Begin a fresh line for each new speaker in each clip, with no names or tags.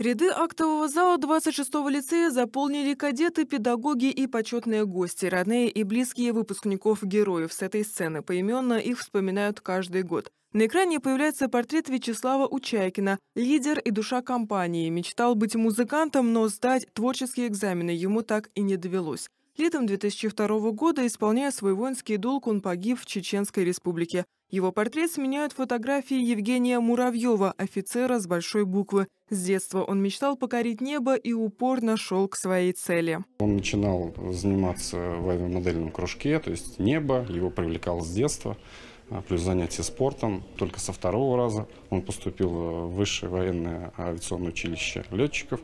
Ряды актового зала 26-го лицея заполнили кадеты, педагоги и почетные гости, родные и близкие выпускников героев с этой сцены. Поименно их вспоминают каждый год. На экране появляется портрет Вячеслава Учайкина, лидер и душа компании. Мечтал быть музыкантом, но сдать творческие экзамены ему так и не довелось. Летом 2002 года, исполняя свой воинский долг, он погиб в Чеченской республике. Его портрет сменяют фотографии Евгения Муравьева, офицера с большой буквы. С детства он мечтал покорить небо и упорно шел к своей цели.
Он начинал заниматься в авиамодельном кружке, то есть небо его привлекало с детства а, плюс занятия спортом. Только со второго раза он поступил в высшее военное авиационное училище летчиков,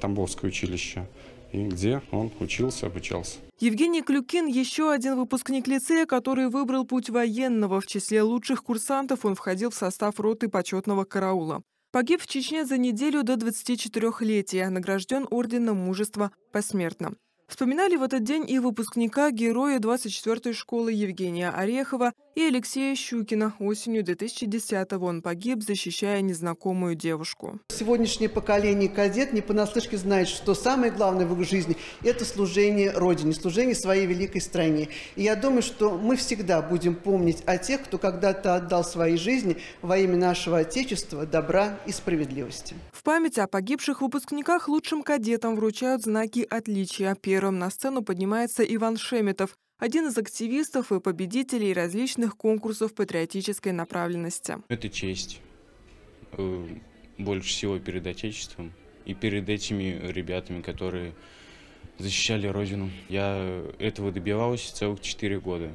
Тамбовское училище и где он учился, обучался.
Евгений Клюкин – еще один выпускник лицея, который выбрал путь военного. В числе лучших курсантов он входил в состав роты почетного караула. Погиб в Чечне за неделю до 24-летия, а награжден Орденом Мужества посмертно. Вспоминали в этот день и выпускника, героя 24-й школы Евгения Орехова, и Алексея Щукина. Осенью 2010-го он погиб, защищая незнакомую девушку. Сегодняшнее
поколение кадет не понаслышке знает, что самое главное в их жизни – это служение Родине, служение своей великой стране. И я думаю, что мы всегда будем помнить о тех, кто когда-то отдал свои жизни во имя нашего Отечества, добра и справедливости.
В память о погибших выпускниках лучшим кадетам вручают знаки отличия. Первым на сцену поднимается Иван Шеметов один из активистов и победителей различных конкурсов патриотической направленности.
Это честь. Э, больше всего перед Отечеством и перед этими ребятами, которые защищали Родину. Я этого добивался целых четыре года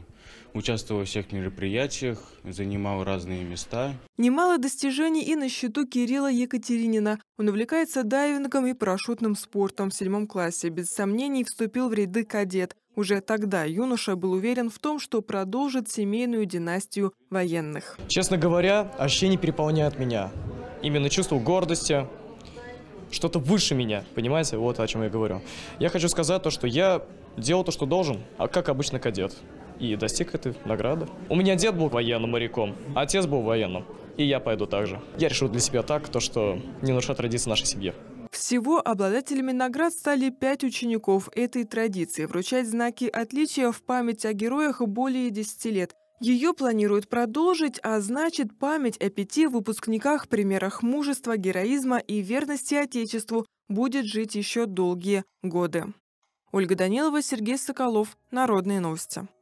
участвовал во всех мероприятиях, занимал разные места.
Немало достижений и на счету Кирилла Екатеринина. Он увлекается дайвингом и парашютным спортом в седьмом классе. Без сомнений вступил в ряды кадет. Уже тогда юноша был уверен в том, что продолжит семейную династию военных.
Честно говоря, ощущения переполняют меня. Именно чувство гордости, что-то выше меня, понимаете? Вот о чем я говорю. Я хочу сказать то, что я делал то, что должен, а как обычно кадет и достиг этой награды. У меня дед был военным моряком, отец был военным, и я пойду также. Я решил для себя так, то, что не нарушать традиции нашей семьи.
Всего обладателями наград стали пять учеников этой традиции вручать знаки отличия в память о героях более 10 лет. Ее планируют продолжить, а значит память о пяти выпускниках, примерах мужества, героизма и верности Отечеству будет жить еще долгие годы. Ольга Данилова, Сергей Соколов. Народные новости.